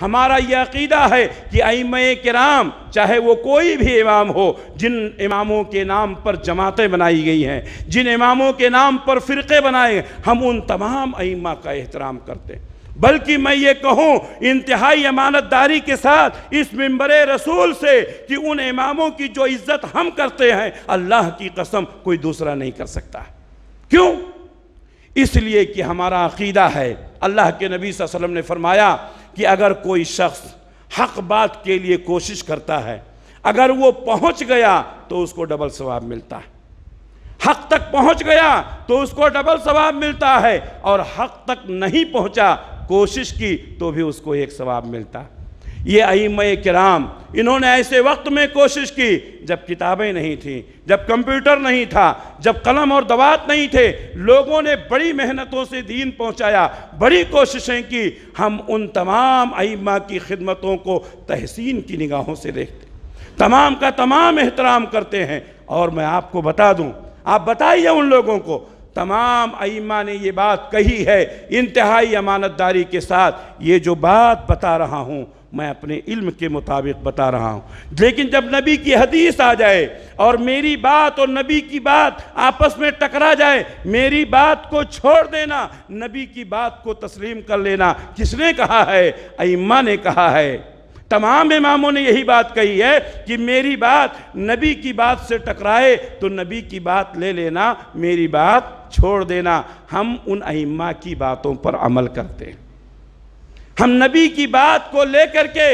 हमारा यह अकीदा है कि अम कराम चाहे वो कोई भी इमाम हो जिन इमामों के नाम पर जमातें बनाई गई हैं जिन इमामों के नाम पर फ़िरक़े बनाए हम उन तमाम अमा का एहतराम करते हैं बल्कि मैं ये कहूँ इंतहाई अमानतदारी के साथ इस मंबर रसूल से कि उन इमामों की जो इज़्ज़त हम करते हैं अल्लाह की कसम कोई दूसरा नहीं कर सकता क्यों इसलिए कि हमारा अकीदा है अल्लाह के नबी वसम ने फरमाया कि अगर कोई शख्स हक बात के लिए कोशिश करता है अगर वो पहुंच गया तो उसको डबल सवाब मिलता है हक तक पहुंच गया तो उसको डबल सवाब मिलता है और हक तक नहीं पहुंचा कोशिश की तो भी उसको एक सवाब मिलता है ये अम कराम इन्होंने ऐसे वक्त में कोशिश की जब किताबें नहीं थीं जब कंप्यूटर नहीं था जब कलम और दवात नहीं थे लोगों ने बड़ी मेहनतों से दीन पहुंचाया बड़ी कोशिशें की हम उन तमाम अइमा की खिदमतों को तहसीन की निगाहों से देखते तमाम का तमाम एहतराम करते हैं और मैं आपको बता दूँ आप बताइए उन लोगों को तमाम अइमा ने ये बात कही है इंतहाई अमानतदारी के साथ ये जो बात बता रहा हूँ मैं अपने इल्म के मुताबिक बता रहा हूँ लेकिन जब नबी की हदीस आ जाए और मेरी बात और नबी की बात आपस में टकरा जाए मेरी बात को छोड़ देना नबी की बात को तस्लीम कर लेना किसने कहा है अम्मा ने कहा है तमाम इमामों ने यही बात कही है कि मेरी बात नबी की बात से टकराए तो नबी की बात ले लेना मेरी बात छोड़ देना हम उन अम्मा की बातों पर अमल करते हैं हम नबी की बात को लेकर के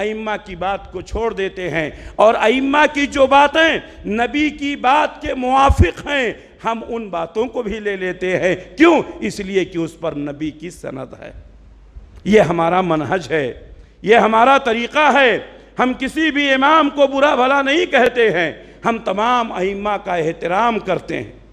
अइम्मा की बात को छोड़ देते हैं और अइम्मा की जो बातें नबी की बात के मुआफिक हैं हम उन बातों को भी ले लेते हैं क्यों इसलिए कि उस पर नबी की सनद है ये हमारा मनहज है ये हमारा तरीक़ा है हम किसी भी इमाम को बुरा भला नहीं कहते हैं हम तमाम अइम्मा का एहतराम करते हैं